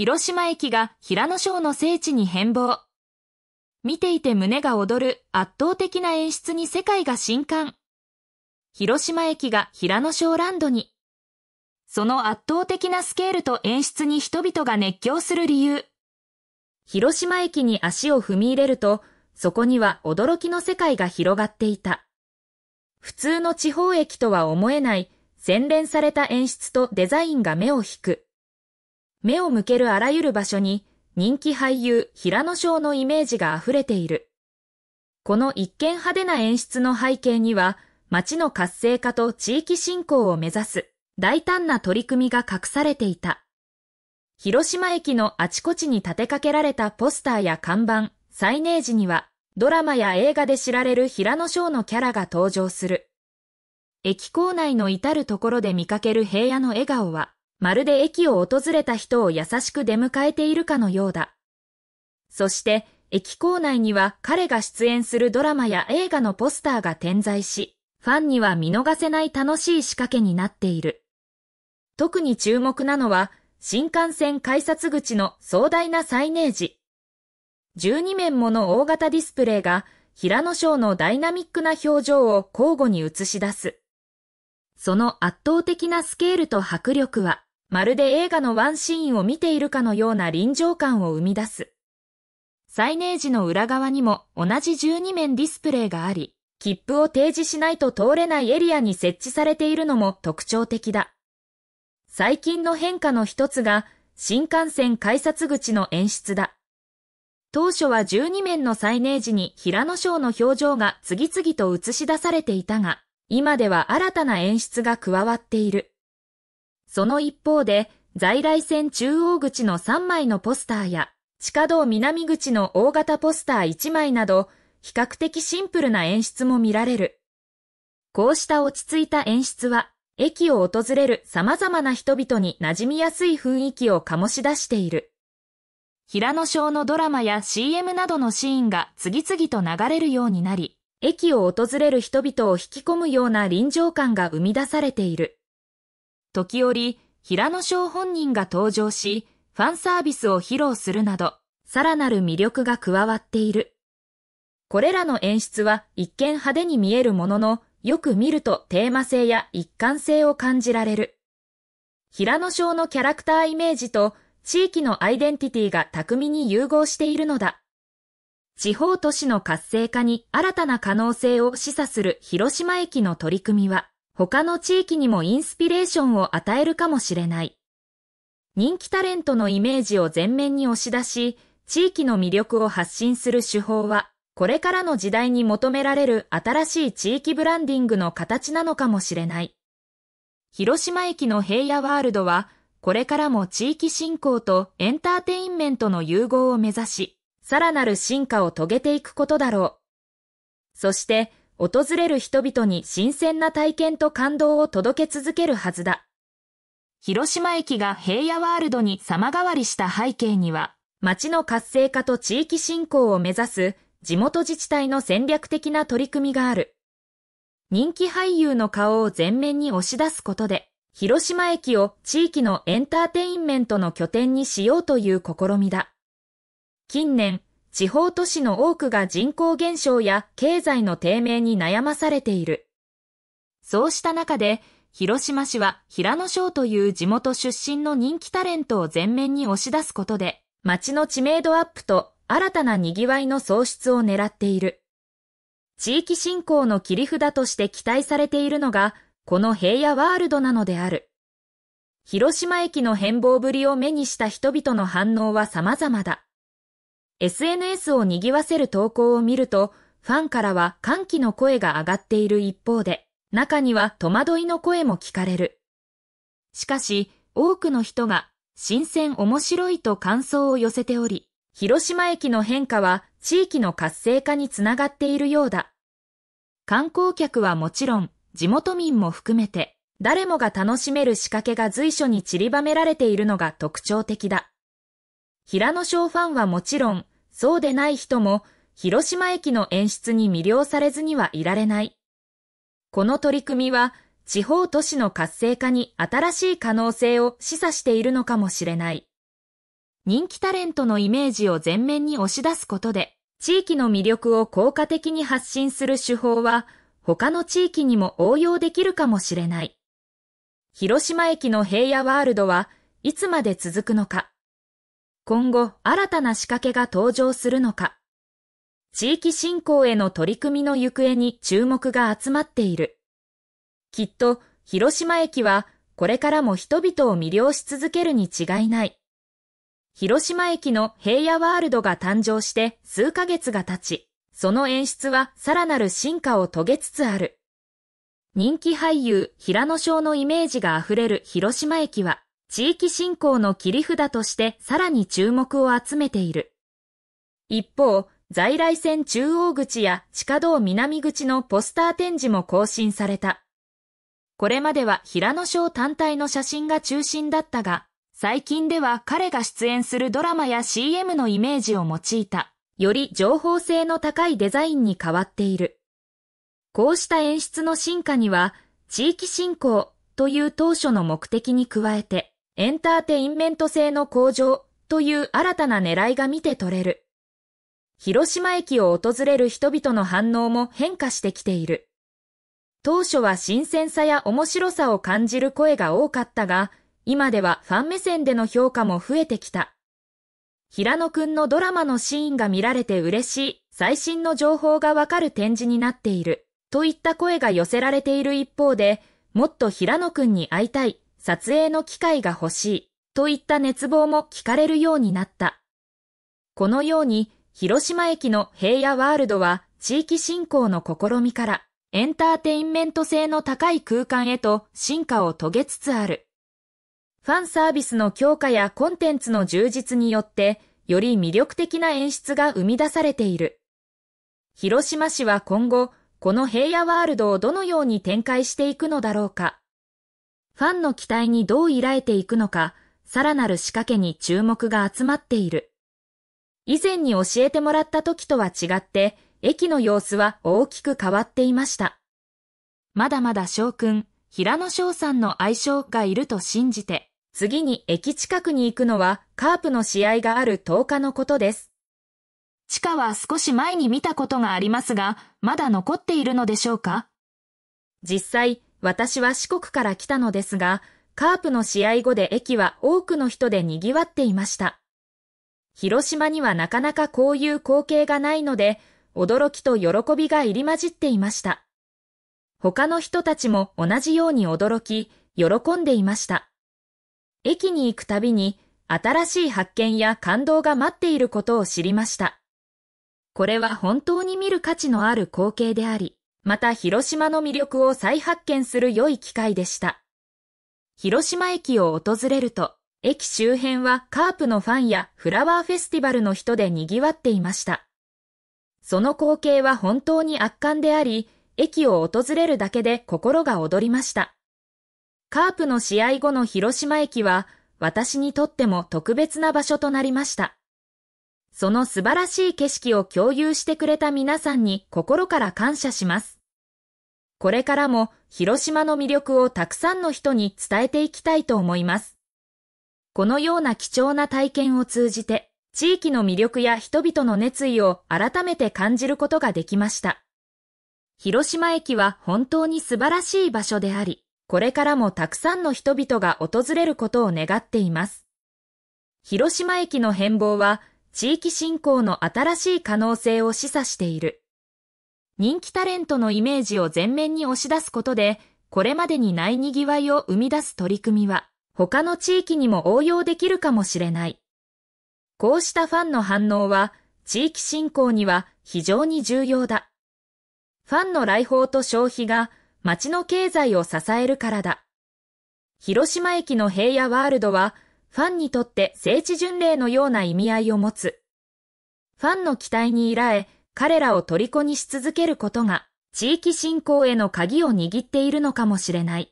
広島駅が平野翔の聖地に変貌。見ていて胸が躍る圧倒的な演出に世界が震撼。広島駅が平野翔ランドに。その圧倒的なスケールと演出に人々が熱狂する理由。広島駅に足を踏み入れると、そこには驚きの世界が広がっていた。普通の地方駅とは思えない洗練された演出とデザインが目を引く。目を向けるあらゆる場所に人気俳優平野翔のイメージが溢れている。この一見派手な演出の背景には、街の活性化と地域振興を目指す大胆な取り組みが隠されていた。広島駅のあちこちに立てかけられたポスターや看板、サイネージには、ドラマや映画で知られる平野翔のキャラが登場する。駅構内の至るところで見かける平野の笑顔は、まるで駅を訪れた人を優しく出迎えているかのようだ。そして、駅構内には彼が出演するドラマや映画のポスターが点在し、ファンには見逃せない楽しい仕掛けになっている。特に注目なのは、新幹線改札口の壮大なサイネージ。12面もの大型ディスプレイが、平野翔のダイナミックな表情を交互に映し出す。その圧倒的なスケールと迫力は、まるで映画のワンシーンを見ているかのような臨場感を生み出す。サイネージの裏側にも同じ12面ディスプレイがあり、切符を提示しないと通れないエリアに設置されているのも特徴的だ。最近の変化の一つが、新幹線改札口の演出だ。当初は12面のサイネージに平野翔の表情が次々と映し出されていたが、今では新たな演出が加わっている。その一方で、在来線中央口の3枚のポスターや、地下道南口の大型ポスター1枚など、比較的シンプルな演出も見られる。こうした落ち着いた演出は、駅を訪れる様々な人々に馴染みやすい雰囲気を醸し出している。平野省のドラマや CM などのシーンが次々と流れるようになり、駅を訪れる人々を引き込むような臨場感が生み出されている。時折、平野翔本人が登場し、ファンサービスを披露するなど、さらなる魅力が加わっている。これらの演出は一見派手に見えるものの、よく見るとテーマ性や一貫性を感じられる。平野翔のキャラクターイメージと地域のアイデンティティが巧みに融合しているのだ。地方都市の活性化に新たな可能性を示唆する広島駅の取り組みは、他の地域にもインスピレーションを与えるかもしれない。人気タレントのイメージを前面に押し出し、地域の魅力を発信する手法は、これからの時代に求められる新しい地域ブランディングの形なのかもしれない。広島駅の平野ワールドは、これからも地域振興とエンターテインメントの融合を目指し、さらなる進化を遂げていくことだろう。そして、訪れる人々に新鮮な体験と感動を届け続けるはずだ。広島駅が平野ワールドに様変わりした背景には、街の活性化と地域振興を目指す地元自治体の戦略的な取り組みがある。人気俳優の顔を前面に押し出すことで、広島駅を地域のエンターテインメントの拠点にしようという試みだ。近年、地方都市の多くが人口減少や経済の低迷に悩まされている。そうした中で、広島市は平野翔という地元出身の人気タレントを前面に押し出すことで、町の知名度アップと新たな賑わいの創出を狙っている。地域振興の切り札として期待されているのが、この平野ワールドなのである。広島駅の変貌ぶりを目にした人々の反応は様々だ。SNS を賑わせる投稿を見ると、ファンからは歓喜の声が上がっている一方で、中には戸惑いの声も聞かれる。しかし、多くの人が新鮮面白いと感想を寄せており、広島駅の変化は地域の活性化につながっているようだ。観光客はもちろん、地元民も含めて、誰もが楽しめる仕掛けが随所に散りばめられているのが特徴的だ。平野翔ファンはもちろん、そうでない人も、広島駅の演出に魅了されずにはいられない。この取り組みは、地方都市の活性化に新しい可能性を示唆しているのかもしれない。人気タレントのイメージを前面に押し出すことで、地域の魅力を効果的に発信する手法は、他の地域にも応用できるかもしれない。広島駅の平野ワールドはいつまで続くのか。今後新たな仕掛けが登場するのか。地域振興への取り組みの行方に注目が集まっている。きっと広島駅はこれからも人々を魅了し続けるに違いない。広島駅の平野ワールドが誕生して数ヶ月が経ち、その演出はさらなる進化を遂げつつある。人気俳優平野翔のイメージが溢れる広島駅は、地域振興の切り札としてさらに注目を集めている。一方、在来線中央口や地下道南口のポスター展示も更新された。これまでは平野省単体の写真が中心だったが、最近では彼が出演するドラマや CM のイメージを用いた、より情報性の高いデザインに変わっている。こうした演出の進化には、地域振興という当初の目的に加えて、エンターテインメント性の向上という新たな狙いが見て取れる。広島駅を訪れる人々の反応も変化してきている。当初は新鮮さや面白さを感じる声が多かったが、今ではファン目線での評価も増えてきた。平野くんのドラマのシーンが見られて嬉しい、最新の情報がわかる展示になっている、といった声が寄せられている一方で、もっと平野くんに会いたい撮影の機会が欲しいといった熱望も聞かれるようになった。このように、広島駅の平野ワールドは地域振興の試みからエンターテインメント性の高い空間へと進化を遂げつつある。ファンサービスの強化やコンテンツの充実によって、より魅力的な演出が生み出されている。広島市は今後、この平野ワールドをどのように展開していくのだろうか。ファンの期待にどう依頼ていくのか、さらなる仕掛けに注目が集まっている。以前に教えてもらった時とは違って、駅の様子は大きく変わっていました。まだまだ翔くん、平野翔さんの愛称がいると信じて、次に駅近くに行くのはカープの試合がある10日のことです。地下は少し前に見たことがありますが、まだ残っているのでしょうか実際、私は四国から来たのですが、カープの試合後で駅は多くの人で賑わっていました。広島にはなかなかこういう光景がないので、驚きと喜びが入り混じっていました。他の人たちも同じように驚き、喜んでいました。駅に行くたびに、新しい発見や感動が待っていることを知りました。これは本当に見る価値のある光景であり、また広島の魅力を再発見する良い機会でした。広島駅を訪れると、駅周辺はカープのファンやフラワーフェスティバルの人で賑わっていました。その光景は本当に圧巻であり、駅を訪れるだけで心が躍りました。カープの試合後の広島駅は、私にとっても特別な場所となりました。その素晴らしい景色を共有してくれた皆さんに心から感謝します。これからも広島の魅力をたくさんの人に伝えていきたいと思います。このような貴重な体験を通じて、地域の魅力や人々の熱意を改めて感じることができました。広島駅は本当に素晴らしい場所であり、これからもたくさんの人々が訪れることを願っています。広島駅の変貌は、地域振興の新しい可能性を示唆している。人気タレントのイメージを前面に押し出すことで、これまでにないにぎわいを生み出す取り組みは、他の地域にも応用できるかもしれない。こうしたファンの反応は、地域振興には非常に重要だ。ファンの来訪と消費が、街の経済を支えるからだ。広島駅の平野ワールドは、ファンにとって聖地巡礼のような意味合いを持つ。ファンの期待に依頼、彼らを虜にし続けることが地域振興への鍵を握っているのかもしれない。